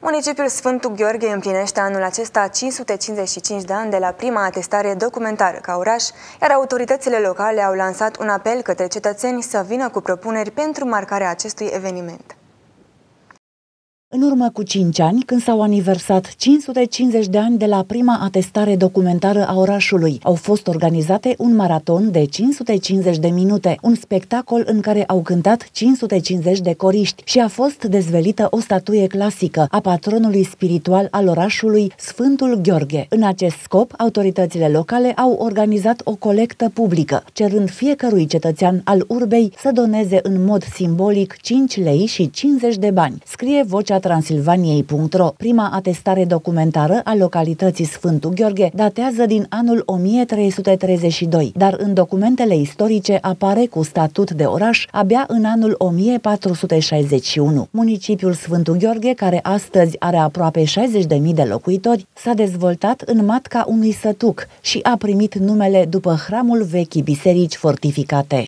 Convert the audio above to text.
Municipiul Sfântul Gheorghe împlinește anul acesta 555 de ani de la prima atestare documentară ca oraș, iar autoritățile locale au lansat un apel către cetățeni să vină cu propuneri pentru marcarea acestui eveniment. În urmă cu 5 ani, când s-au aniversat 550 de ani de la prima atestare documentară a orașului, au fost organizate un maraton de 550 de minute, un spectacol în care au cântat 550 de coriști și a fost dezvelită o statuie clasică a patronului spiritual al orașului, Sfântul Gheorghe. În acest scop, autoritățile locale au organizat o colectă publică, cerând fiecărui cetățean al urbei să doneze în mod simbolic 5 lei și 50 de bani. Scrie vocea transilvaniei.ro. Prima atestare documentară a localității Sfântul Gheorghe datează din anul 1332, dar în documentele istorice apare cu statut de oraș abia în anul 1461. Municipiul Sfântul Gheorghe, care astăzi are aproape 60.000 de locuitori, s-a dezvoltat în matca unui sătuc și a primit numele după hramul vechii biserici fortificate.